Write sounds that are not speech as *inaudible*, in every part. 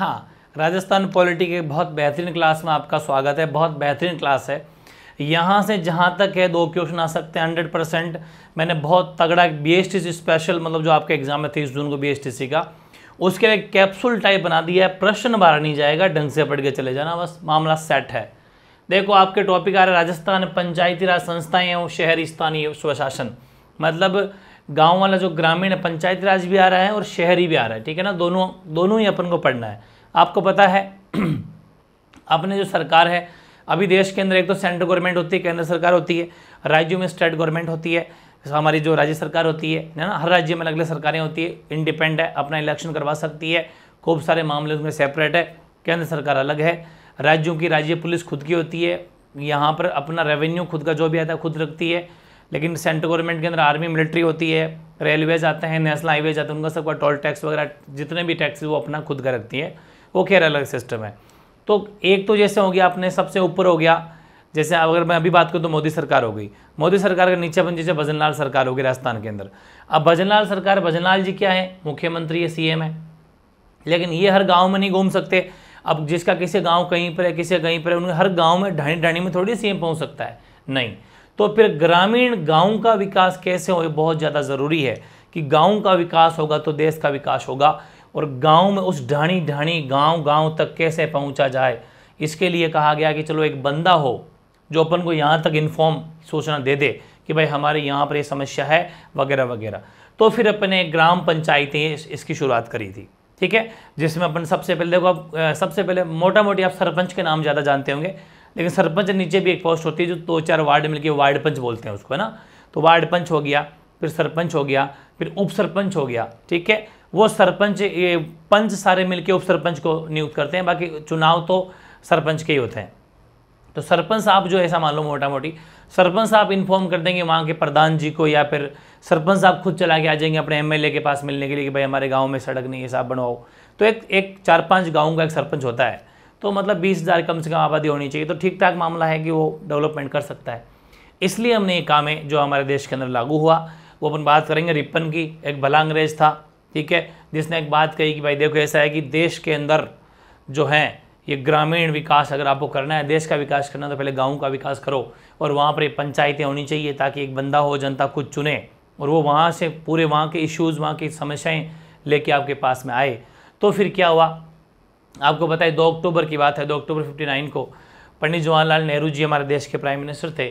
हाँ राजस्थान पॉलिटी के बहुत बेहतरीन क्लास में आपका स्वागत है बहुत बेहतरीन क्लास है यहाँ से जहाँ तक है दो क्वेश्चन आ सकते हैं हंड्रेड परसेंट मैंने बहुत तगड़ा बी स्पेशल मतलब जो आपके एग्जाम में तीस जून को बी का उसके लिए कैप्सूल टाइप बना दिया है प्रश्न बाहर नहीं जाएगा ढंग से पढ़ के चले जाना बस मामला सेट है देखो आपके टॉपिक आ रहे राजस्थान पंचायती राज संस्थाएं हैं शहरी स्थानीय स्वशासन मतलब गांव वाला जो ग्रामीण पंचायती राज भी आ रहा है और शहरी भी आ रहा है ठीक है ना दोनों दोनों ही अपन को पढ़ना है आपको पता है *clears throat* अपने जो सरकार है अभी देश के अंदर एक तो सेंट्रल गवर्नमेंट होती है केंद्र सरकार होती है राज्यों में स्टेट गवर्नमेंट होती है हमारी जो राज्य सरकार होती है ना हर राज्य में अलग अलग सरकारें होती है इंडिपेंड है अपना इलेक्शन करवा सकती है खूब सारे मामले उसमें सेपरेट है केंद्र सरकार अलग है राज्यों की राज्य पुलिस खुद की होती है यहाँ पर अपना रेवेन्यू खुद का जो भी आता है खुद रखती है लेकिन सेंट्रल गवर्नमेंट के अंदर आर्मी मिलिट्री होती है रेलवेज आते हैं नेशनल हाईवेज आते हैं उनका सबका टोल टैक्स वगैरह जितने भी टैक्स वो अपना खुद का रखती है वो खैर अलग सिस्टम है तो एक तो जैसे हो गया आपने सबसे ऊपर हो गया जैसे अगर मैं अभी बात करूँ तो मोदी सरकार हो गई मोदी सरकार के नीचे बन जैसे भजनलाल सरकार हो गई राजस्थान के अंदर अब भजनलाल सरकार भजनलाल जी क्या है मुख्यमंत्री है सीएम है लेकिन ये हर गांव में नहीं घूम सकते अब जिसका किसी गांव कहीं पर है किसी कहीं पर है उनके हर गांव में ढाणी ढाणी में थोड़ी सीएम पहुंच सकता है नहीं तो फिर ग्रामीण गाँव का विकास कैसे हो बहुत ज़्यादा ज़रूरी है कि गाँव का विकास होगा तो देश का विकास होगा और गांव में उस ढाणी ढाणी गांव गांव तक कैसे पहुंचा जाए इसके लिए कहा गया कि चलो एक बंदा हो जो अपन को यहाँ तक इन्फॉर्म सूचना दे दे कि भाई हमारे यहाँ पर ये यह समस्या है वगैरह वगैरह तो फिर अपने ग्राम पंचायतें इस, इसकी शुरुआत करी थी ठीक है जिसमें अपन सबसे पहले देखो आप सबसे पहले मोटा मोटी आप सरपंच के नाम ज़्यादा जानते होंगे लेकिन सरपंच नीचे भी एक पोस्ट होती है जो दो चार वार्ड मिलकर वार्ड पंच बोलते हैं उसको है ना तो वार्ड पंच हो गया फिर सरपंच हो गया फिर उप सरपंच हो गया ठीक है वो सरपंच ये पंच सारे मिलके उप सरपंच को नियुक्त करते हैं बाकी चुनाव तो सरपंच के ही होते हैं तो सरपंच साहब जो ऐसा मान लो मोटा मोटी सरपंच साहब इन्फॉर्म कर देंगे वहाँ के प्रधान जी को या फिर सरपंच साहब खुद चला के आ जाएंगे अपने एमएलए के पास मिलने के लिए कि भाई हमारे गांव में सड़क नहीं है साहब बनवाओ तो एक एक चार पांच गाँव का एक सरपंच होता है तो मतलब बीस हज़ार कम से कम आबादी होनी चाहिए तो ठीक ठाक मामला है कि वो डेवलपमेंट कर सकता है इसलिए हमने ये काम है जो हमारे देश के अंदर लागू हुआ वो अपन बात करेंगे रिपन की एक भला अंग्रेज था ठीक है जिसने एक बात कही कि भाई देखो ऐसा है कि देश के अंदर जो है ये ग्रामीण विकास अगर आपको करना है देश का विकास करना है तो पहले गाँव का विकास करो और वहाँ पर पंचायतें होनी चाहिए ताकि एक बंदा हो जनता खुद चुने और वो वहाँ से पूरे वहाँ के इश्यूज़ वहाँ की समस्याएँ लेके आपके पास में आए तो फिर क्या हुआ आपको पता है दो अक्टूबर की बात है दो अक्टूबर फिफ्टी नाइन को पंडित जवाहरलाल नेहरू जी हमारे देश के प्राइम मिनिस्टर थे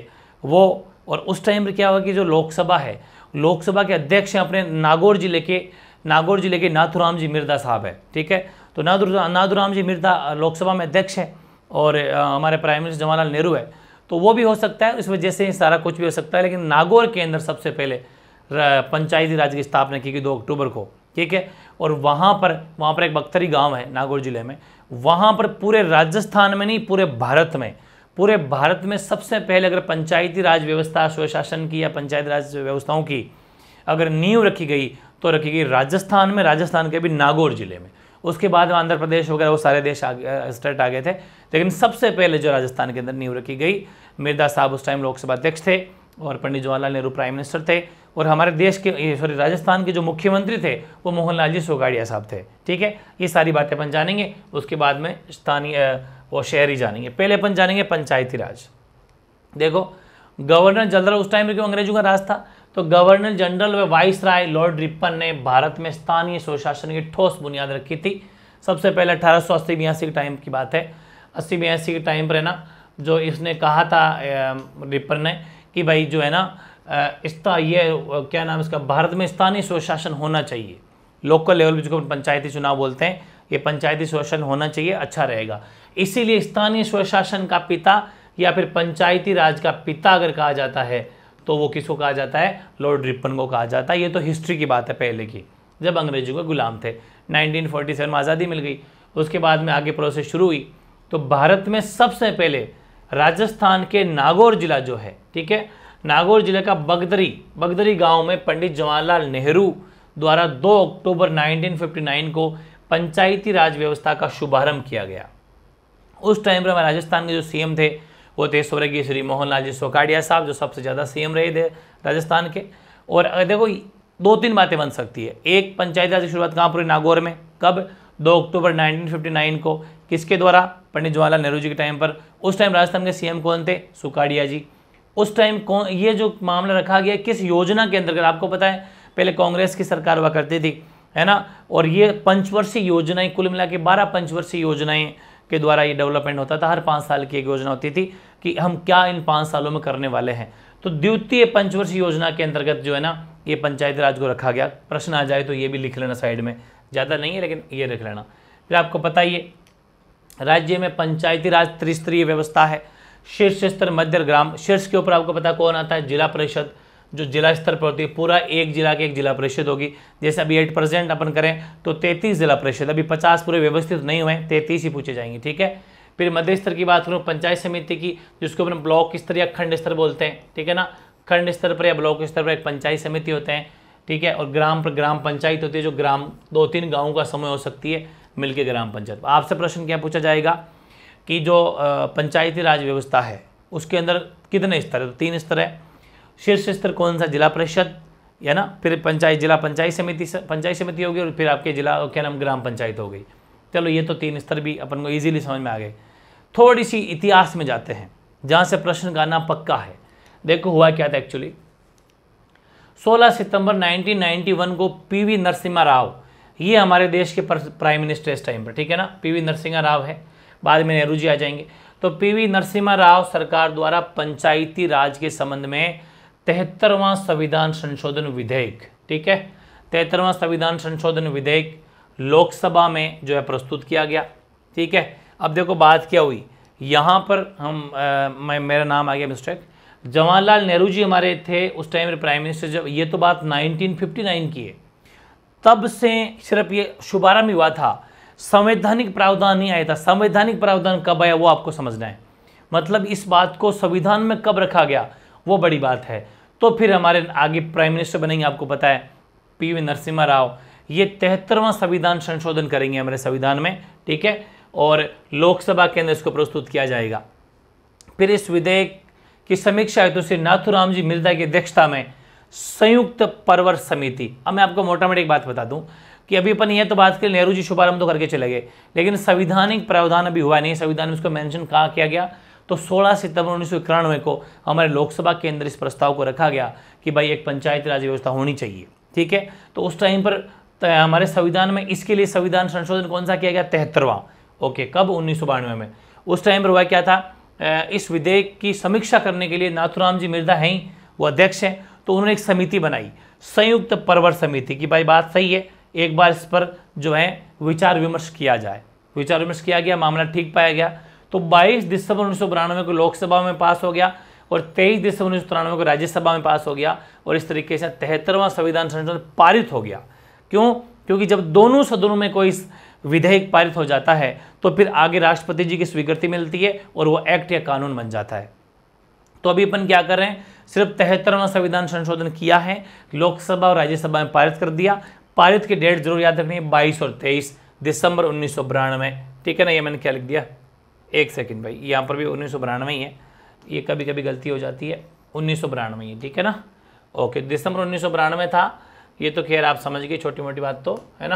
वो और उस टाइम पर क्या हुआ कि जो लोकसभा है लोकसभा के अध्यक्ष हैं अपने नागौर जिले के नागौर जिले के नाथुराम जी मिर्दा साहब है ठीक है तो नाथुराम जी मिर्दा लोकसभा में अध्यक्ष है और हमारे प्राइम मिनिस्टर जवाहरलाल नेहरू है तो वो भी हो सकता है इस वजह से ही सारा कुछ भी हो सकता है लेकिन नागौर के अंदर सबसे पहले पंचायती राज की स्थापना की गई दो अक्टूबर को ठीक है और वहाँ पर वहाँ पर एक बख्तरी गांव है नागौर जिले में वहाँ पर पूरे राजस्थान में नहीं पूरे भारत में पूरे भारत में सबसे पहले अगर पंचायती राज व्यवस्था स्वशासन की या पंचायती राज व्यवस्थाओं की अगर नींव रखी गई तो गई राजस्थान में राजस्थान के भी नागौर जिले में उसके बाद आंध्र प्रदेश वगैरह वो सारे देश आगे स्टेट आ गए थे लेकिन सबसे पहले जो राजस्थान के अंदर नींव रखी गई मिर्दा साहब उस टाइम लोकसभा अध्यक्ष थे और पंडित जवाहरलाल नेहरू प्राइम मिनिस्टर थे और हमारे देश के सॉरी राजस्थान के जो मुख्यमंत्री थे वो मोहनलाल जी सोगाड़िया साहब थे ठीक है ये सारी बातें अपन जानेंगे उसके बाद में स्थानीय वो शहरी जानेंगे पहले अपन जानेंगे पंचायती राज देखो गवर्नर जनरल उस टाइम में क्यों अंग्रेजों का राज था तो गवर्नर जनरल व वाइस राय लॉर्ड रिपन ने भारत में स्थानीय स्वशासन की ठोस बुनियाद रखी थी सबसे पहले अठारह सौ अस्सी बयासी के टाइम की बात है अस्सी बयासी के टाइम पर है ना जो इसने कहा था रिपन ने कि भाई जो है ना इसका ये क्या नाम इसका भारत में स्थानीय स्वशासन होना चाहिए लोकल लेवल पर जिसको पंचायती चुनाव बोलते हैं ये पंचायती सुशासन होना चाहिए अच्छा रहेगा इसीलिए स्थानीय स्वशासन का पिता या फिर पंचायती राज का पिता अगर कहा जाता है तो वो किसको कहा जाता है लॉर्ड रिपन को कहा जाता है ये तो हिस्ट्री की बात है पहले की जब अंग्रेजों के गुलाम थे 1947 में आज़ादी मिल गई उसके बाद में आगे प्रोसेस शुरू हुई तो भारत में सबसे पहले राजस्थान के नागौर जिला जो है ठीक है नागौर जिले का बगदरी बगदरी गांव में पंडित जवाहरलाल नेहरू द्वारा 2 अक्टूबर 1959 को पंचायती राज व्यवस्था का शुभारंभ किया गया उस टाइम पर राजस्थान के जो सीएम थे वो थे स्वर्गीय श्री मोहनलाल जी सोकाडिया साहब जो सबसे ज़्यादा सीएम रहे थे राजस्थान के और देखो दो तीन बातें बन सकती है एक पंचायत राज की शुरुआत कहाँ पूरी नागौर में कब दो अक्टूबर 1959 को किसके द्वारा पंडित जवाहरलाल नेहरू जी के टाइम पर उस टाइम राजस्थान के सीएम कौन थे सुकाडिया जी उस टाइम कौन ये जो मामला रखा गया किस योजना के अंतर्गत आपको पता है पहले कांग्रेस की सरकार हुआ करती थी है ना और ये पंचवर्षीय योजनाएं कुल मिला के बारह पंचवर्षीय योजनाएं के द्वारा ये डेवलपमेंट होता था हर पाँच साल की एक योजना होती थी कि हम क्या इन पाँच सालों में करने वाले हैं तो द्वितीय पंचवर्षीय योजना के अंतर्गत जो है ना ये पंचायती राज को रखा गया प्रश्न आ जाए तो ये भी लिख लेना साइड में ज़्यादा नहीं है लेकिन ये लिख लेना फिर आपको पता ही राज्य में पंचायती राज त्रिस्तरीय व्यवस्था है शीर्ष स्तर मध्य ग्राम शीर्ष के ऊपर आपको पता कौन आता है जिला परिषद जो जिला स्तर पर होती है पूरा एक जिला के एक जिला परिषद होगी जैसे अभी एट परसेंट अपन करें तो तैंतीस जिला परिषद अभी पचास पूरे व्यवस्थित नहीं हुए हैं ही पूछे जाएंगे ठीक है फिर मध्य स्तर की बात करूँ पंचायत समिति की जिसको अपने ब्लॉक स्तर या खंड स्तर बोलते हैं ठीक है ना खंड स्तर पर या ब्लॉक स्तर पर एक पंचायत समिति होते हैं ठीक है और ग्राम पर ग्राम पंचायत होती है जो ग्राम दो तीन गाँव का समय हो सकती है मिलकर ग्राम पंचायत आपसे प्रश्न क्या पूछा जाएगा कि जो पंचायती राज व्यवस्था है उसके अंदर कितने स्तर है तो तीन स्तर है शीर्ष स्तर कौन सा जिला परिषद या ना फिर पंचायत जिला पंचायत समिति पंचायत समिति होगी और फिर आपके जिला क्या नाम ग्राम पंचायत हो गई चलो ये तो तीन स्तर भी अपन को इजीली समझ में आ गए थोड़ी सी इतिहास में जाते हैं जहाँ से प्रश्न गाना पक्का है देखो हुआ क्या था एक्चुअली 16 सितंबर 1991 को पीवी नरसिम्हा राव ये हमारे देश के प्राइम मिनिस्टर इस टाइम पर ठीक है ना पी नरसिम्हा राव है बाद में नेहरू जी आ जाएंगे तो पी नरसिम्हा राव सरकार द्वारा पंचायती राज के संबंध में तिहत्तरवां संविधान संशोधन विधेयक ठीक है तिहत्तरवां संविधान संशोधन विधेयक लोकसभा में जो है प्रस्तुत किया गया ठीक है अब देखो बात क्या हुई यहाँ पर हम आ, मैं मेरा नाम आ गया मिस्टेक जवाहरलाल नेहरू जी हमारे थे उस टाइम प्राइम मिनिस्टर जब ये तो बात 1959 की है तब से सिर्फ ये शुभारंभ हुआ था संवैधानिक प्रावधान नहीं आया था संवैधानिक प्रावधान कब आया वो आपको समझना है मतलब इस बात को संविधान में कब रखा गया वो बड़ी बात है तो फिर हमारे आगे प्राइम मिनिस्टर बनेंगे आपको पता है पी वी नरसिम्हा राव ये तिहत्तरवां संविधान संशोधन करेंगे हमारे संविधान में ठीक है और लोकसभा के अंदर इसको प्रस्तुत किया जाएगा फिर इस विधेयक की समीक्षा हेतु तो श्री नाथुराम जी मिर्जा की अध्यक्षता में संयुक्त परवर समिति अब मैं आपको मोटा मोटी एक बात बता दूं कि अभी अपन यह तो बात करें नेहरू जी शुभारंभ तो करके चले गए लेकिन संविधानिक प्रावधान अभी हुआ नहीं संविधान में इसको मेंशन कहा किया गया तो 16 सितंबर उन्नीस को हमारे लोकसभा के अंदर इस प्रस्ताव को रखा गया कि भाई एक पंचायत राज व्यवस्था होनी चाहिए ठीक है तो उस टाइम पर हमारे संविधान में इसके लिए संविधान संशोधन कौन सा किया गया तिहत्तरवा ओके कब उन्नीस में उस टाइम पर हुआ क्या था इस विधेयक की समीक्षा करने के लिए नाथुराम जी मिर्जा हैं वो अध्यक्ष हैं तो उन्होंने एक समिति बनाई संयुक्त परवर समिति की भाई बात सही है एक बार इस पर जो है विचार विमर्श किया जाए विचार विमर्श किया गया मामला ठीक पाया गया तो 22 दिसंबर उन्नीस को लोकसभा में पास हो गया और 23 दिसंबर उन्नीस को राज्यसभा में पास हो गया और इस तरीके से तिहत्तरवां संविधान संशोधन पारित हो गया क्यों क्योंकि जब दोनों सदनों में कोई विधेयक पारित हो जाता है तो फिर आगे राष्ट्रपति जी की स्वीकृति मिलती है और वो एक्ट या कानून बन जाता है तो अभी अपन क्या कर रहे हैं सिर्फ तिहत्तरवां संविधान संशोधन किया है लोकसभा और राज्यसभा में पारित कर दिया पारित की डेट जरूर याद रखनी है बाईस और तेईस दिसंबर उन्नीस ठीक है ना ये मैंने क्या लिख दिया एक सेकेंड भाई यहाँ पर भी उन्नीस सौ ही है ये कभी कभी गलती हो जाती है उन्नीस सौ ही ठीक है ना ओके दिसंबर उन्नीस सौ था ये तो खैर आप समझ गए छोटी मोटी बात तो है ना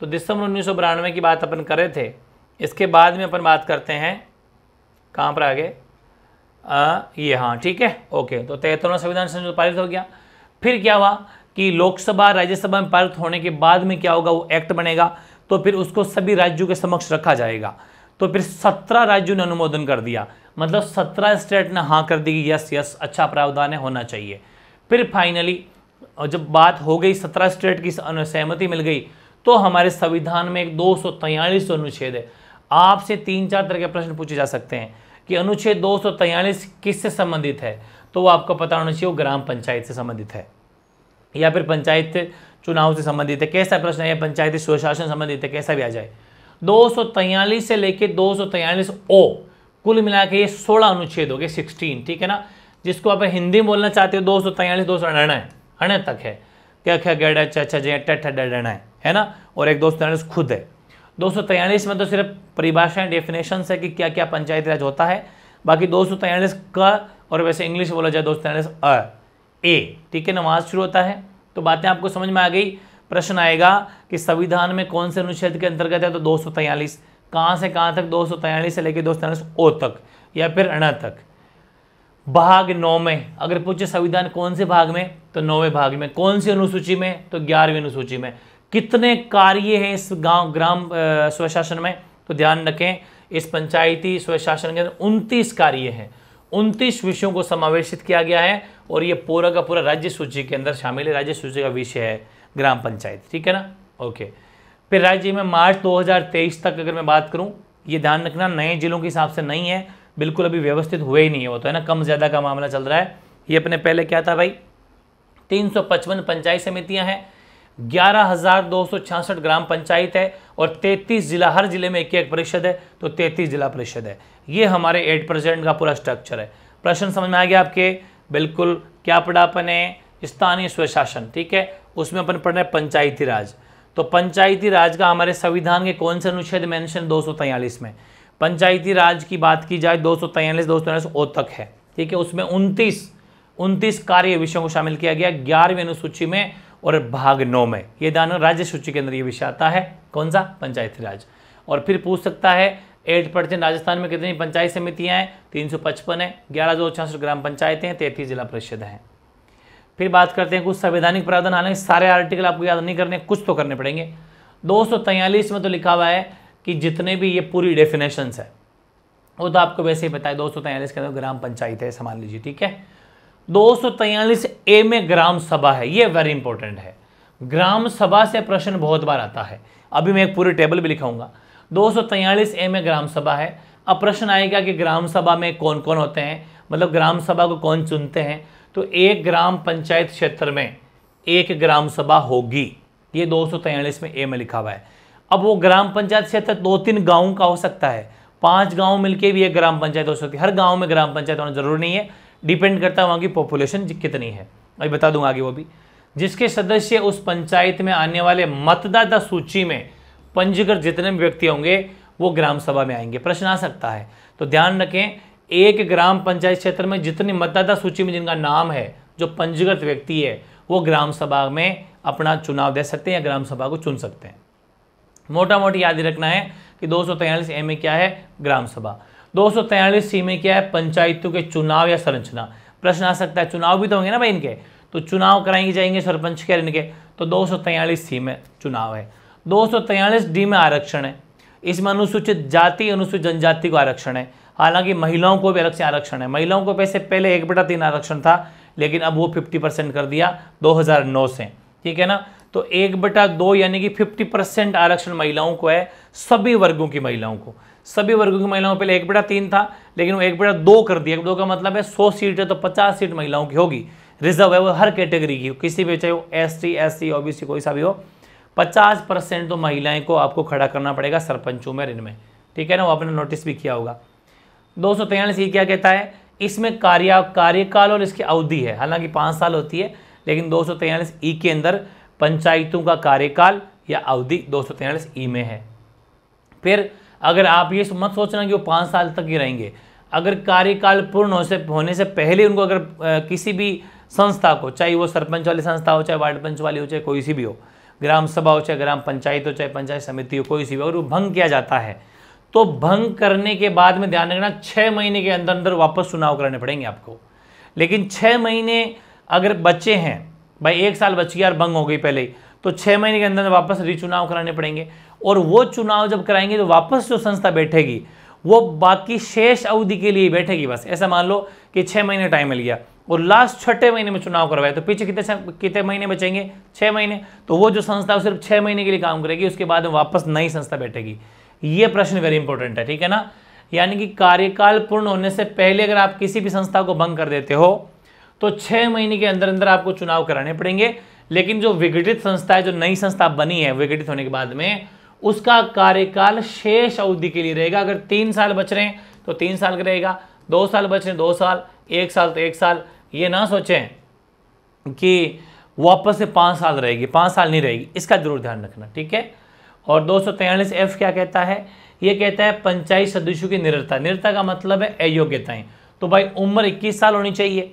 तो दिसंबर उन्नीस सौ की बात अपन करे थे इसके बाद में अपन बात करते हैं कहाँ पर आगे आ, ये हाँ ठीक है ओके तो तेहत्तरवा संविधान संशोधन पारित हो गया फिर क्या हुआ कि लोकसभा राज्यसभा में पारित होने के बाद में क्या होगा वो एक्ट बनेगा तो फिर उसको सभी राज्यों के समक्ष रखा जाएगा तो फिर सत्रह राज्यों ने अनुमोदन कर दिया मतलब सत्रह स्टेट ने हाँ कर दी यस यस अच्छा प्रावधान है होना चाहिए फिर फाइनली जब बात हो गई सत्रह स्टेट की सहमति मिल गई तो हमारे संविधान में एक दो अनुच्छेद है आपसे तीन चार तरह के प्रश्न पूछे जा सकते हैं कि अनुच्छेद दो किससे संबंधित है तो वो आपको पता होना चाहिए वो ग्राम पंचायत से संबंधित है या फिर पंचायत चुनाव से संबंधित है कैसा प्रश्न है या पंचायती स्वशासन संबंधित है कैसा भी आ जाए दो से लेके दो ओ कुल मिला के ये सोलह अनुच्छेद हो गए सिक्सटीन ठीक है ना जिसको आप हिंदी में बोलना चाहते हो दो सौ तैयलीस दो सौ अड़ानवे अड़े तक है क्या क्या गढ़ अच्छा जय टठ है ना और एक दो सौ तैयलीस खुद है दो सौ तैयलीस में तो सिर्फ परिभाषाएं डेफिनेशन है कि क्या क्या पंचायती राज होता है बाकी दो सौ तैयलीस क और वैसे इंग्लिश बोला जाए दो सौ तैयलीस अ ए ठीक है ना वहाँ शुरू होता है तो बातें आपको समझ में आ गई प्रश्न आएगा कि संविधान में कौन से अनुच्छेद के अंतर्गत है तो दो सौ तैंतालीस कहां से कहाँ तक दो सौ तैंतालीस से लेकर दो सौ तैंतालीस ओ तक या फिर अण तक भाग नौ में अगर पूछे संविधान कौन से भाग में तो नौवें भाग में कौन सी अनुसूची में तो ग्यारहवीं अनुसूची में कितने कार्य हैं इस गांव ग्राम स्वशासन में तो ध्यान रखें इस पंचायती स्वशासन के अंदर उनतीस कार्य हैं उनतीस विषयों को समावेशित किया गया है और ये पूरा का पूरा राज्य सूची के अंदर शामिल है राज्य सूची का विषय है ग्राम पंचायत ठीक है ना ओके फिर राज्य में मार्च 2023 तक अगर मैं बात करूं ये ध्यान रखना नए जिलों के हिसाब से नहीं है बिल्कुल अभी व्यवस्थित हुए ही नहीं है वो तो है ना कम ज़्यादा का मामला चल रहा है ये अपने पहले क्या था भाई तीन पंचायत समितियां हैं ग्यारह ग्राम पंचायत है और 33 जिला हर जिले में एक एक परिषद है तो 33 जिला परिषद है ये हमारे एट परसेंट का पूरा स्ट्रक्चर है प्रश्न समझ में आ गया आपके बिल्कुल क्या पडापन है स्थानीय स्वशासन ठीक है उसमें अपन पढ़ रहे हैं पंचायती राज तो पंचायती राज का हमारे संविधान के कौन से अनुच्छेद मेंशन दो में पंचायती राज की बात की जाए दो सौ तैयलीस दो सौ तक है ठीक है उसमें उनतीस उनतीस कार्य विषयों को शामिल किया गया ग्यारहवीं अनुसूची में और भाग नौ में ये दान राज्य सूची के अंदर ये विषय आता है कौन सा पंचायती राज और फिर पूछ सकता है एट परसेंट राजस्थान में कितनी पंचायत समितियां हैं तीन सौ पचपन है ग्यारह सौ छियासठ ग्राम पंचायतें हैं तैतीस जिला परिषद हैं फिर बात करते हैं कुछ संवैधानिक प्रावधान हालांकि सारे आर्टिकल आपको याद नहीं करने कुछ तो करने पड़ेंगे दो में तो लिखा हुआ है कि जितने भी ये पूरी डेफिनेशन है वो तो आपको वैसे ही पता है दो के अंदर ग्राम पंचायत है मान लीजिए ठीक है दो ए में ग्राम सभा है ये वेरी इंपॉर्टेंट है ग्राम सभा से प्रश्न बहुत बार आता है अभी मैं एक पूरी टेबल भी लिखाऊंगा दो ए में ग्राम सभा है अब प्रश्न आएगा कि ग्राम सभा में कौन कौन होते हैं मतलब ग्राम सभा को कौन चुनते हैं तो एक ग्राम पंचायत क्षेत्र में एक ग्राम सभा होगी ये दो में ए में लिखा हुआ है अब वो ग्राम पंचायत क्षेत्र दो तीन गाँव का हो सकता है पांच गांव मिलके भी एक ग्राम पंचायत हो सकती है हर गांव में ग्राम पंचायत होना जरूरी नहीं है डिपेंड करता है वहाँ की पॉपुलेशन कितनी है अभी बता दूंगा आगे वो भी जिसके सदस्य उस पंचायत में आने वाले मतदाता सूची में पंजीकृत जितने भी व्यक्ति होंगे वो ग्राम सभा में आएंगे प्रश्न आ सकता है तो ध्यान रखें एक ग्राम पंचायत क्षेत्र में जितने मतदाता सूची में जिनका नाम है जो पंजीकृत व्यक्ति है वो ग्राम सभा में अपना चुनाव दे सकते हैं या ग्राम सभा को चुन सकते हैं मोटा मोटी याद रखना है कि दो ए में क्या है ग्राम सभा दो सी में क्या है पंचायतों के चुनाव या संरचना प्रश्न आ सकता है चुनाव भी तो होंगे ना भाई इनके तो चुनाव कराएंगे जाएंगे सरपंच के इनके तो दो सी में चुनाव है दो डी में आरक्षण है इसमें अनुसूचित जाति अनुसूचित जनजाति को आरक्षण है हालांकि महिलाओं को भी अलग से आरक्षण है महिलाओं को पैसे पहले एक बेटा तीन आरक्षण था लेकिन अब वो फिफ्टी परसेंट कर दिया 2009 से ठीक है ना तो एक बेटा दो यानी कि फिफ्टी परसेंट आरक्षण महिलाओं को है सभी वर्गों की महिलाओं को सभी वर्गों की महिलाओं पहले एक बेटा तीन था लेकिन वो एक बेटा दो कर दिया दो का मतलब है सौ सीट है तो पचास सीट महिलाओं की होगी रिजर्व है वो हर कैटेगरी की किसी भी चाहे वो S T S C OBC कोई सा भी हो पचास परसेंट तो महिलाएं को आपको खड़ा करना पड़ेगा सरपंचों में ऋण में ठीक है ना वो आपने नोटिस भी किया होगा दो सौ तेयालीस ई क्या कहता है इसमें कार्य कार्यकाल और इसकी अवधि है हालांकि पाँच साल होती है लेकिन दो सौ तेयालीस ई के अंदर पंचायतों का कार्यकाल या अवधि दो सौ तेयालीस ई में है फिर अगर आप ये मत सोचना कि वो पाँच साल तक ही रहेंगे अगर कार्यकाल पूर्ण हो से होने से पहले उनको अगर किसी भी संस्था को चाहे वो सरपंच वाली संस्था हो चाहे वार्ड पंच वाली हो चाहे कोई सी भी हो ग्राम सभा हो चाहे ग्राम पंचायत हो चाहे पंचायत समिति हो कोई सी भी अगर वो भंग किया जाता है तो भंग करने के बाद में ध्यान रखना छः महीने के अंदर अंदर वापस चुनाव कराने पड़ेंगे आपको लेकिन छः महीने अगर बच्चे हैं भाई एक साल बच गया और भंग हो गई पहले ही तो छः महीने के अंदर वापस रिचुनाव कराने पड़ेंगे और वो चुनाव जब कराएंगे तो वापस जो संस्था बैठेगी वो बाकी शेष अवधि के लिए बैठेगी बस ऐसा मान लो कि छः महीने टाइम मिल गया और लास्ट छठे महीने में चुनाव करवाए तो पीछे कितने कितने महीने बचेंगे छः महीने तो वो जो संस्था सिर्फ छः महीने के लिए काम करेगी उसके बाद वापस नई संस्था बैठेगी ये प्रश्न वेरी इंपॉर्टेंट है ठीक है ना यानी कि कार्यकाल पूर्ण होने से पहले अगर आप किसी भी संस्था को भंग कर देते हो तो छह महीने के अंदर अंदर आपको चुनाव कराने पड़ेंगे लेकिन जो विघटित संस्था है जो नई संस्था बनी है विघटित होने के बाद में उसका कार्यकाल शेष अवधि के लिए रहेगा अगर तीन साल बच रहे हैं तो तीन साल का रहेगा दो साल बच रहे हैं दो साल एक साल तो एक साल ये ना सोचें कि वापस से पाँच साल रहेगी पाँच साल नहीं रहेगी इसका जरूर ध्यान रखना ठीक है और दो सौ एफ क्या कहता है ये कहता है पंचायत सदस्यों की निरता निरता का मतलब है अयोग्यताएं तो भाई उम्र इक्कीस साल होनी चाहिए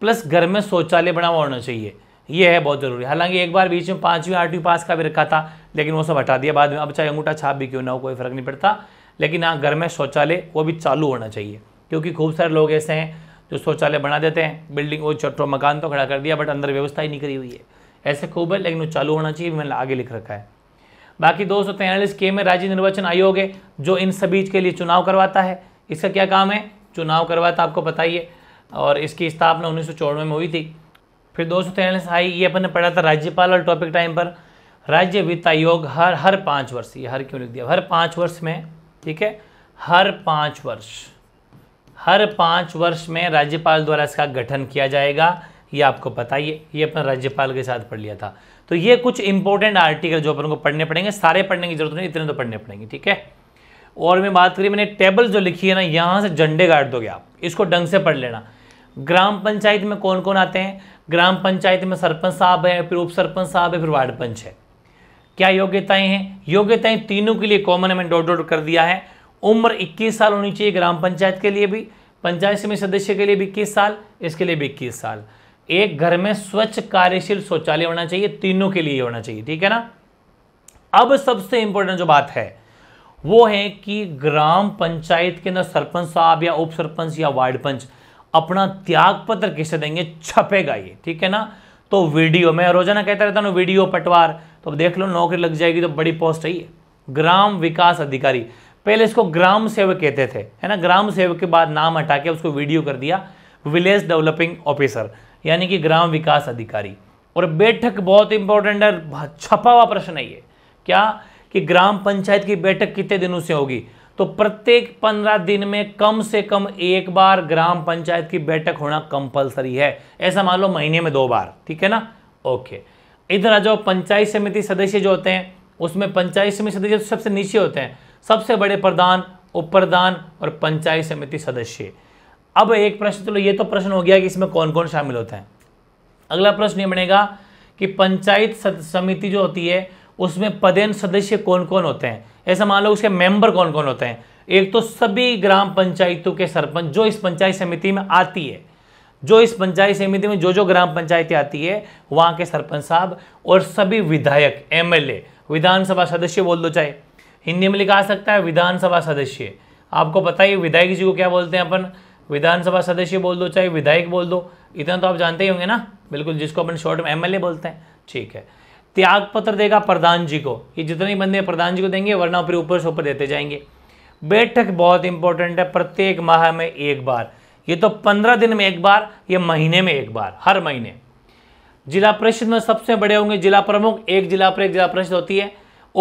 प्लस घर में शौचालय बना हुआ होना चाहिए ये है बहुत ज़रूरी हालांकि एक बार बीच में पाँचवीं आठवीं पास का भी रखा था लेकिन वो सब हटा दिया बाद में अब चाहे अंगूठा छाप भी क्यों ना हो कोई फ़र्क नहीं पड़ता लेकिन हाँ घर में शौचालय वो भी चालू होना चाहिए क्योंकि खूब सारे लोग ऐसे हैं जो शौचालय बना देते हैं बिल्डिंग वो छोटो मकान तो खड़ा कर दिया बट अंदर व्यवस्था ही नहीं करी हुई है ऐसे खूब है लेकिन वो चालू होना चाहिए मैंने आगे लिख रखा है बाकी दो के में राज्य निर्वाचन आयोग है जो इन सभी के लिए चुनाव करवाता है इसका क्या काम है चुनाव करवाता तो आपको बताइए और इसकी स्थापना उन्नीस में हुई थी फिर दो सौ आई ये अपन ने पढ़ा था राज्यपाल और टॉपिक टाइम पर राज्य वित्त आयोग हर हर पाँच वर्ष ये हर क्यों लिख दिया हर पाँच वर्ष में ठीक है हर पाँच वर्ष हर पाँच वर्ष में राज्यपाल द्वारा इसका गठन किया जाएगा ये आपको पता ही ये अपन राज्यपाल के साथ पढ़ लिया था तो ये कुछ इंपॉर्टेंट आर्टिकल जो अपन को पढ़ने पड़ेंगे सारे पढ़ने की जरूरत नहीं इतने तो पढ़ने पड़ेंगे ठीक है और मैं बात करी मैंने टेबल जो लिखी है ना यहाँ से झंडे गाड़ दोगे आप इसको ढंग से पढ़ लेना ग्राम पंचायत में कौन कौन आते हैं ग्राम पंचायत में सरपंच साहब है फिर उप सरपंच साहब है फिर वार्ड पंच है क्या योग्यताएं हैं योग्यताएं तीनों के लिए कॉमन है मैंने डॉट डॉट कर दिया है उम्र 21 साल होनी चाहिए ग्राम पंचायत के लिए भी पंचायत समिति सदस्य के लिए भी इक्कीस साल इसके लिए भी इक्कीस साल एक घर में स्वच्छ कार्यशील शौचालय होना चाहिए तीनों के लिए होना चाहिए ठीक है ना अब सबसे इंपॉर्टेंट जो बात है वो है कि ग्राम पंचायत के अंदर सरपंच साहब या उप सरपंच या वार्ड पंच अपना त्याग पत्र किसे देंगे छपेगा ये ठीक है ना तो वीडियो मैं रोजाना कहता रहता हूं वीडियो पटवार तो अब देख लो नौकरी लग जाएगी तो बड़ी पोस्ट है ग्राम विकास अधिकारी पहले इसको ग्राम सेवक कहते थे है ना ग्राम सेवक के बाद नाम हटा के उसको वीडियो कर दिया विलेज डेवलपिंग ऑफिसर यानी कि ग्राम विकास अधिकारी और बैठक बहुत इंपॉर्टेंट है छपा हुआ प्रश्न है ये क्या कि ग्राम पंचायत की बैठक कितने दिनों से होगी तो प्रत्येक पंद्रह दिन में कम से कम एक बार ग्राम पंचायत की बैठक होना कंपलसरी है ऐसा मान लो महीने में दो बार ठीक है ना ओके इधर आ जाओ पंचायत समिति सदस्य जो होते हैं उसमें पंचायत समिति सदस्य तो सबसे नीचे होते हैं सबसे बड़े प्रधान उप प्रधान और पंचायत समिति सदस्य अब एक प्रश्न चलो ये तो प्रश्न हो गया कि इसमें कौन कौन शामिल होता है अगला प्रश्न ये बनेगा कि पंचायत समिति जो होती है उसमें पदेन सदस्य कौन कौन होते हैं ऐसा मान लो उसके मेंबर कौन कौन होते हैं एक तो सभी ग्राम पंचायतों के सरपंच जो इस पंचायत समिति में आती है जो इस पंचायत समिति में जो जो ग्राम पंचायतें आती है वहाँ के सरपंच साहब और सभी विधायक एम विधानसभा सदस्य बोल दो चाहे हिंदी में लिखा सकता है विधानसभा सदस्य आपको पता ही विधायक जी को क्या बोलते हैं अपन विधानसभा सदस्य बोल दो चाहे विधायक बोल दो इतना तो आप जानते ही होंगे ना बिल्कुल जिसको अपन शॉर्ट में एमएलए बोलते हैं ठीक है त्याग पत्र देगा प्रधान जी को ये जितने बंदे प्रधान जी को देंगे वरना फिर ऊपर से ऊपर देते जाएंगे बैठक बहुत इंपॉर्टेंट है प्रत्येक माह में एक बार ये तो पंद्रह दिन में एक बार ये महीने में एक बार हर महीने जिला परिषद में सबसे बड़े होंगे जिला प्रमुख एक जिला पर एक जिला परिषद होती है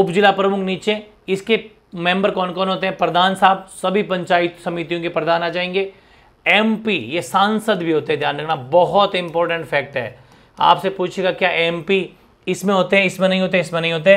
उप जिला प्रमुख नीचे इसके मेंबर कौन कौन होते हैं प्रधान साहब सभी पंचायत समितियों के प्रधान आ जाएंगे एमपी ये सांसद भी होते हैं ध्यान रखना बहुत इंपॉर्टेंट फैक्ट है आपसे पूछेगा क्या एमपी इसमें होते हैं इसमें नहीं होते इसमें नहीं होते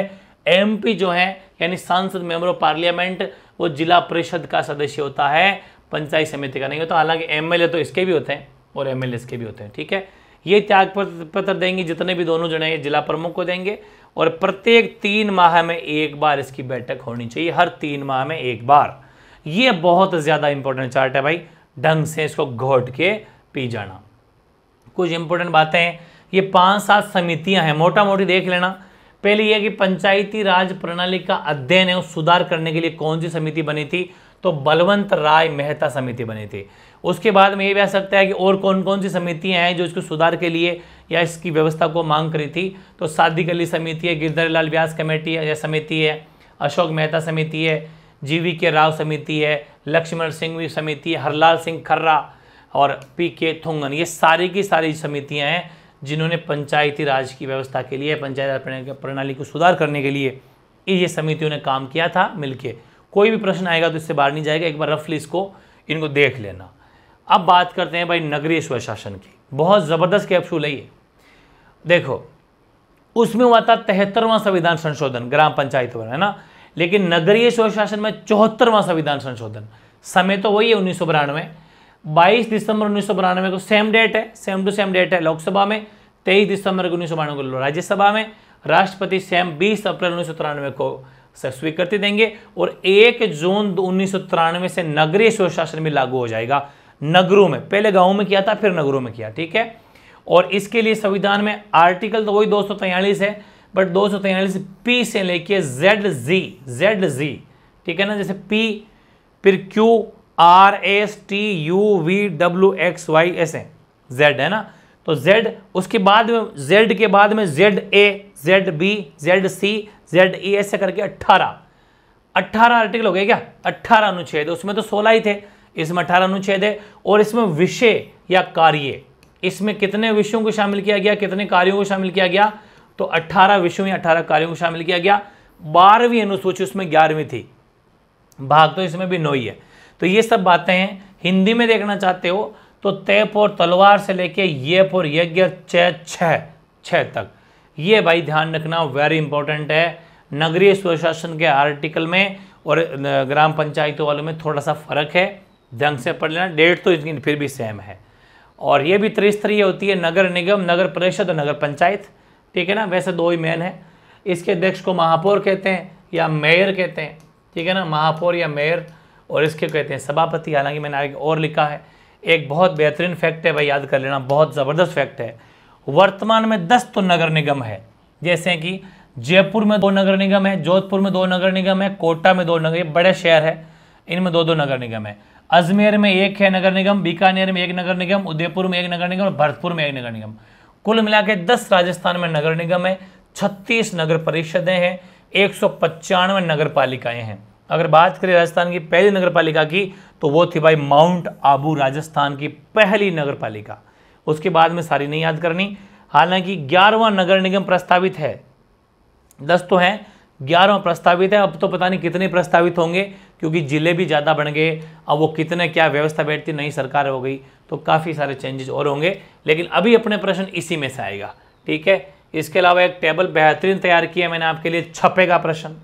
एमपी जो है यानी सांसद मेंबर ऑफ पार्लियामेंट वो जिला परिषद का सदस्य होता है पंचायत समिति का नहीं होता हालांकि एमएलए तो इसके भी होते हैं और एम के भी होते हैं ठीक है ये त्याग पत्र देंगे जितने भी दोनों जने हैं जिला प्रमुख को देंगे और प्रत्येक तीन माह में एक बार इसकी बैठक होनी चाहिए हर तीन माह में एक बार ये बहुत ज़्यादा इंपॉर्टेंट चार्ट है भाई ढंग से इसको घोट के पी जाना कुछ इंपॉर्टेंट बातें हैं ये पांच सात समितियां हैं मोटा मोटी देख लेना पहले ये कि पंचायती राज प्रणाली का अध्ययन है सुधार करने के लिए कौन सी समिति बनी थी तो बलवंत राय मेहता समिति बनी थी उसके बाद में ये भी आ सकता है कि और कौन कौन सी समितियां हैं जो इसको सुधार के लिए या इसकी व्यवस्था को मांग करी थी तो सादी गली समिति है गिरधर लाल व्यास कमेटी है या समिति है अशोक मेहता समिति है जीवी के राव समिति है लक्ष्मण सिंह भी समिति हरलाल सिंह खर्रा और पी के थुंगन ये सारी की सारी समितियाँ हैं जिन्होंने पंचायती राज की व्यवस्था के लिए पंचायत प्रणाली को सुधार करने के लिए ये समितियों ने काम किया था मिलके कोई भी प्रश्न आएगा तो इससे बाहर नहीं जाएगा एक बार रफली इसको इनको देख लेना अब बात करते हैं भाई नगरीय स्वशासन की बहुत ज़बरदस्त कैप्सूल है ये देखो उसमें हुआ था तिहत्तरवां संविधान संशोधन ग्राम पंचायत पर है ना लेकिन नगरीय स्वशासन में चौहत्तरवां संविधान संशोधन समय तो वही है उन्नीस सौ बिरानवे बाईस दिसंबर उन्नीस सौ बिरानवे को सेम डेट है सेम टू सेम डेट है लोकसभा में तेईस दिसंबर उन्नीस सौ बानवे को राज्यसभा में राष्ट्रपति सेम बीस अप्रैल उन्नीस सौ तिरानवे को स्वीकृति देंगे और एक जून उन्नीस सौ तिरानवे से नगरीय स्वशासन भी लागू हो जाएगा नगरों में पहले गाँव में किया था फिर नगरों में किया ठीक है और इसके लिए संविधान में आर्टिकल तो वही दो है बट दो सौ तैयलीस पी से लेके जेड जी जेड जी ठीक है ना जैसे पी फिर Q R S T U V W X Y ऐसे जेड है ना तो जेड उसके बाद में जेड के बाद में Z A Z B Z C Z E ऐसे करके अट्ठारह अट्ठारह आर्टिकल हो गए क्या अट्ठारह अनुच्छेद उसमें तो सोलह ही थे इसमें अठारह अनुच्छेद है और इसमें विषय या कार्य इसमें कितने विषयों को शामिल किया गया कितने कार्यों को शामिल किया गया तो अट्ठारह विषयों या अट्ठारह कार्यों को शामिल किया गया बारहवीं अनुसूची उसमें ग्यारहवीं थी भाग तो इसमें भी नौ ही है तो ये सब बातें हैं हिंदी में देखना चाहते हो तो तैप और तलवार से लेके ये और यज्ञ छः तक ये भाई ध्यान रखना वेरी इंपॉर्टेंट है नगरीय स्वशासन के आर्टिकल में और ग्राम पंचायतों वालों में थोड़ा सा फ़र्क है ढंग से पढ़ लेना डेट तो इसकी फिर भी सेम है और ये भी त्रिस्तरीय होती है नगर निगम नगर परिषद और नगर पंचायत ठीक है ना वैसे दो ही मेन है इसके अध्यक्ष को महापौर कहते हैं या मेयर कहते हैं ठीक है ना महापौर या मेयर और इसके कहते हैं सभापति हालांकि मैंने आगे और लिखा है एक बहुत बेहतरीन फैक्ट है भाई याद कर लेना बहुत ज़बरदस्त फैक्ट है वर्तमान में दस तो नगर निगम है जैसे कि जयपुर में दो नगर निगम है जोधपुर में दो नगर निगम है कोटा में दो नगर बड़े शहर है इनमें दो दो नगर निगम है अजमेर में एक है नगर निगम बीकानेर में एक नगर निगम उदयपुर में एक नगर निगम और भरतपुर में एक नगर निगम कुल मिला के दस राजस्थान में नगर निगम है छत्तीस नगर परिषदें हैं एक सौ पचानवे नगर पालिकाएँ हैं अगर बात करें राजस्थान की पहली नगर पालिका की तो वो थी भाई माउंट आबू राजस्थान की पहली नगर पालिका उसके बाद में सारी नहीं याद करनी हालांकि ग्यारहवा नगर निगम प्रस्तावित है दस तो हैं ग्यारहवा प्रस्तावित है अब तो पता नहीं कितने प्रस्तावित होंगे क्योंकि ज़िले भी ज़्यादा बन गए अब वो कितने क्या व्यवस्था बैठती नई सरकार हो गई तो काफ़ी सारे चेंजेस और होंगे लेकिन अभी अपने प्रश्न इसी में से आएगा ठीक है इसके अलावा एक टेबल बेहतरीन तैयार किया मैंने आपके लिए छपे का प्रश्न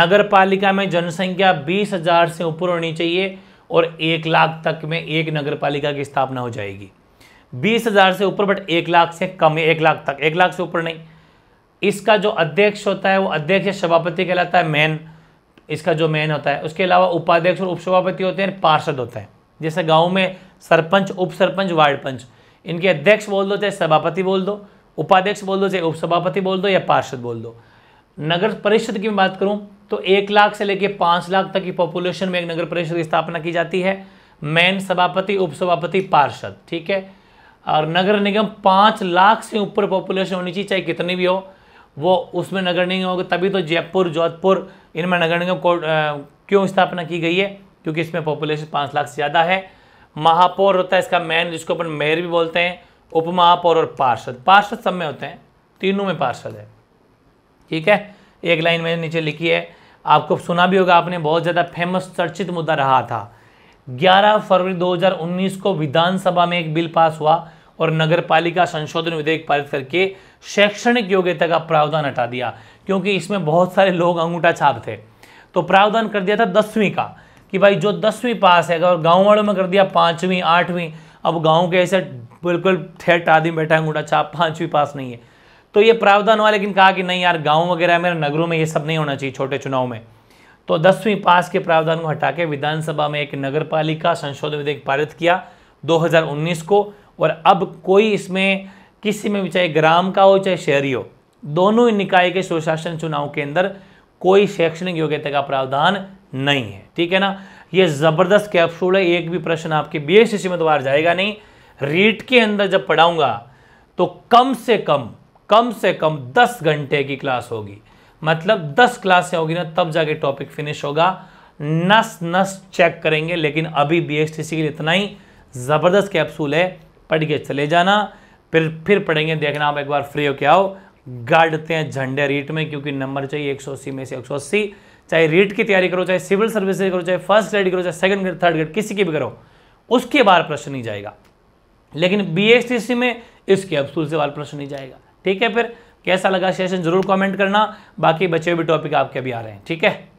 नगर पालिका में जनसंख्या बीस हज़ार से ऊपर होनी चाहिए और एक लाख तक में एक नगर पालिका की स्थापना हो जाएगी बीस हज़ार से ऊपर बट एक लाख से कम एक लाख तक एक लाख से ऊपर नहीं इसका जो अध्यक्ष होता है वो अध्यक्ष सभापति कहलाता है मेन इसका जो मेन होता है उसके अलावा उपाध्यक्ष और उपसभापति होते हैं पार्षद होते हैं जैसे गाँव में सरपंच उप सरपंच वार्ड पंच इनके अध्यक्ष बोल दो चाहे सभापति बोल दो उपाध्यक्ष बोल दो चाहे उपसभापति बोल दो या पार्षद बोल दो नगर परिषद की बात करूं तो एक लाख से लेकर पांच लाख तक की पॉपुलेशन में एक नगर परिषद की स्थापना की जाती है मेन सभापति उपसभापति पार्षद ठीक है और नगर निगम पांच लाख से ऊपर पॉपुलेशन होनी चाहिए चाहे कितनी भी हो वो उसमें नगर निगम होगा तभी तो जयपुर जोधपुर इनमें नगर निगम क्यों स्थापना की गई है क्योंकि इसमें पॉपुलेशन पांच लाख से ज़्यादा है महापौर होता है इसका मैन जिसको अपन मेयर भी बोलते हैं उपमहापौर और पार्षद पार्षद सब में होते हैं तीनों में पार्षद है ठीक है एक लाइन मैंने नीचे लिखी है आपको सुना भी होगा आपने बहुत ज़्यादा फेमस चर्चित मुद्दा रहा था 11 फरवरी 2019 को विधानसभा में एक बिल पास हुआ और नगर पालिका संशोधन विधेयक पारित करके शैक्षणिक योग्यता का प्रावधान हटा दिया क्योंकि इसमें बहुत सारे लोग अंगूठा छाप थे तो प्रावधान कर दिया था दसवीं का कि भाई जो दसवीं पास है अगर गाँव वालों में कर दिया पाँचवीं आठवीं अब गाँव के ऐसे बिल्कुल ठेठ आदमी बैठा है अंगूठा छाप पाँचवीं पास नहीं है तो ये प्रावधान हुआ लेकिन कहा कि नहीं यार गाँव वगैरह में नगरों में ये सब नहीं होना चाहिए छोटे चुनाव में तो दसवीं पास के प्रावधान को हटा के विधानसभा में एक नगर पालिका संशोधन विधेयक पारित किया 2019 को और अब कोई इसमें किसी में भी चाहे ग्राम का हो चाहे शहरी हो दोनों निकाय के सुशासन चुनाव के अंदर कोई शैक्षणिक योग्यता का प्रावधान नहीं है ठीक है ना ये ज़बरदस्त कैप्सूल है एक भी प्रश्न आपके बी में दोबारा जाएगा नहीं रीट के अंदर जब पढ़ाऊंगा तो कम से कम कम से कम दस घंटे की क्लास होगी मतलब दस क्लासें होगी ना तब जाके टॉपिक फिनिश होगा नस नस चेक करेंगे लेकिन अभी बी के लिए इतना ही ज़बरदस्त कैप्सूल है पढ़ के चले जाना फिर फिर पढ़ेंगे देखना आप एक बार फ्री हो के आओ गाड़ते हैं झंडे रीट में क्योंकि नंबर चाहिए 180 में से 180 चाहे रीट की तैयारी करो चाहे सिविल सर्विस करो चाहे फर्स्ट ग्रेड करो चाहे सेकंड ग्रेड थर्ड ग्रेड किसी की भी करो उसके बार प्रश्न नहीं जाएगा लेकिन बी में इसके अबसूल से बाहर प्रश्न नहीं जाएगा ठीक है फिर कैसा लगा सेशन जरूर कमेंट करना बाकी बचे हुए टॉपिक आपके भी आ रहे हैं ठीक है